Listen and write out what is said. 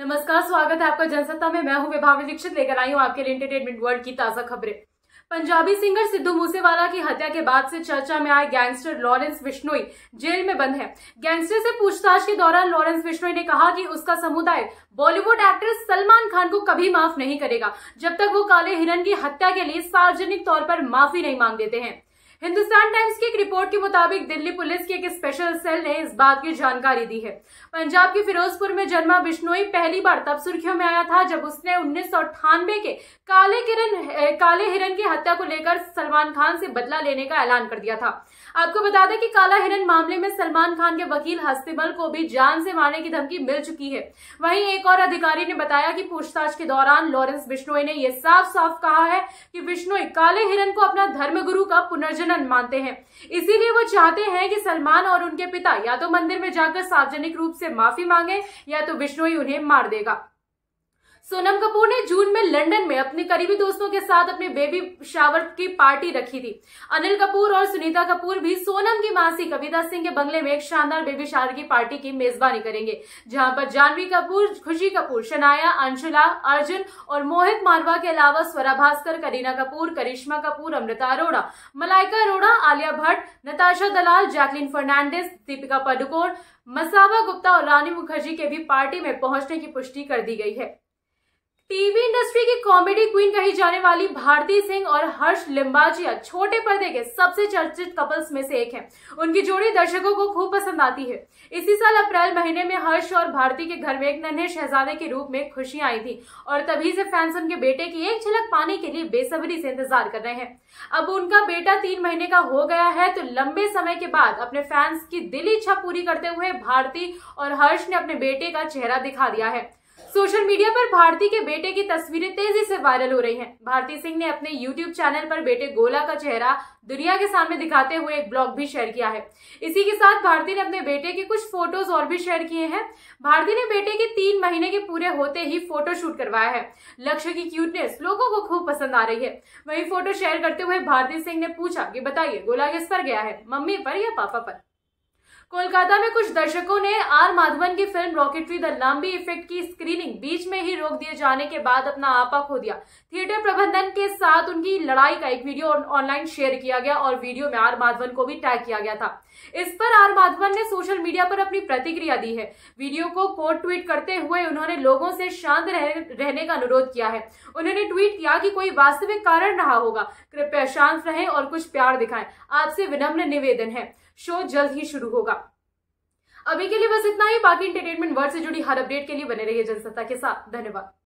नमस्कार स्वागत है आपका जनसत्ता में मैं हूं विभावी दीक्षित लेकर आई हूं आपके लिए एंटरटेनमेंट वर्ल्ड की ताजा खबरें पंजाबी सिंगर सिद्धू मूसेवाला की हत्या के बाद से चर्चा में आए गैंगस्टर लॉरेंस बिश्नोई जेल में बंद है गैंगस्टर से पूछताछ के दौरान लॉरेंस बिश्नोई ने कहा कि उसका समुदाय बॉलीवुड एक्ट्रेस सलमान खान को कभी माफ नहीं करेगा जब तक वो काले हिरन की हत्या के लिए सार्वजनिक तौर पर माफी नहीं मांग देते हैं हिंदुस्तान टाइम्स की एक रिपोर्ट के मुताबिक दिल्ली पुलिस की एक स्पेशल सेल ने इस बात की जानकारी दी है पंजाब के फिरोजपुर में जन्मा बिश्नोई पहली बार तब सुर्खियों में आया था जब उसने उन्नीस के काले किरण काले हिरन की हत्या को लेकर सलमान खान से बदला लेने का ऐलान कर दिया था आपको बता दें कि काला हिरन मामले में सलमान खान के वकील हस्तीबल को भी जान से मारने की धमकी मिल चुकी है वहीं एक और अधिकारी ने बताया कि पूछताछ के दौरान लॉरेंस बिश्नोई ने यह साफ साफ कहा है कि बिश्नोई काले हिरन को अपना धर्मगुरु का पुनर्जन्म प्रजनन मानते हैं इसीलिए वो चाहते हैं कि सलमान और उनके पिता या तो मंदिर में जाकर सार्वजनिक रूप से माफी मांगे या तो विष्णु ही उन्हें मार देगा सोनम कपूर ने जून में लंदन में अपने करीबी दोस्तों के साथ अपने बेबी शावर की पार्टी रखी थी अनिल कपूर और सुनीता कपूर भी सोनम की मासी कविता सिंह के बंगले में एक शानदार बेबी शावर की पार्टी की मेजबानी करेंगे जहां पर जानवी कपूर खुशी कपूर शनाया अंशुला अर्जुन और मोहित मारवा के अलावा स्वरा भास्कर करीना कपूर करिश्मा कपूर अमृता अरोड़ा मलाइका अरोड़ा आलिया भट्ट नताशा दलाल जैकलिन फर्नांडिस दीपिका पडुकोण मसावा गुप्ता और रानी मुखर्जी के भी पार्टी में पहुंचने की पुष्टि कर दी गई है टीवी इंडस्ट्री की कॉमेडी क्वीन कही जाने वाली भारती सिंह और हर्ष लिम्बाजिया छोटे पर्दे के सबसे चर्चित कपल्स में से एक हैं। उनकी जोड़ी दर्शकों को खूब पसंद आती है इसी साल अप्रैल महीने में हर्ष और भारती के घर में एक नन्हे शहजादे के रूप में खुशियां आई थी और तभी से फैंस उनके बेटे की एक झलक पाने के लिए बेसब्री से इंतजार कर रहे हैं अब उनका बेटा तीन महीने का हो गया है तो लंबे समय के बाद अपने फैंस की दिल इच्छा पूरी करते हुए भारती और हर्ष ने अपने बेटे का चेहरा दिखा दिया है सोशल मीडिया पर भारती के बेटे की तस्वीरें तेजी से वायरल हो रही हैं। भारती सिंह ने अपने यूट्यूब चैनल पर बेटे गोला का चेहरा दुनिया के सामने दिखाते हुए एक ब्लॉग भी शेयर किया है इसी के साथ भारती ने अपने बेटे के कुछ फोटोज और भी शेयर किए हैं भारती ने बेटे के तीन महीने के पूरे होते ही फोटो शूट करवाया है लक्ष्य की क्यूटनेस लोगों को खूब पसंद आ रही है वही फोटो शेयर करते हुए भारती सिंह ने पूछा की बताइए गोला किस पर गया है मम्मी पर या पापा पर कोलकाता में कुछ दर्शकों ने आर माधवन की film Rocketry the Nambi effect की स्क्रीनिंग बीच में ही रोक दिए जाने के बाद अपना आपा खो दिया थिएटर प्रबंधन के साथ उनकी लड़ाई का एक वीडियो ऑनलाइन शेयर किया गया और वीडियो में आर माधवन को भी टैग किया गया था इस पर आर माधवन ने सोशल मीडिया पर अपनी प्रतिक्रिया दी है वीडियो को कोट ट्वीट करते हुए उन्होंने लोगों से शांत रहने का अनुरोध किया है उन्होंने ट्वीट किया कि कोई वास्तविक कारण रहा होगा कृपया शांत रहें और कुछ प्यार दिखाएं आपसे विनम्र निवेदन है शो जल्द ही शुरू होगा अभी के लिए बस इतना ही बाकी इंटरटेनमेंट वर्ड से जुड़ी हर अपडेट के लिए बने रहिए जनसत्ता के साथ धन्यवाद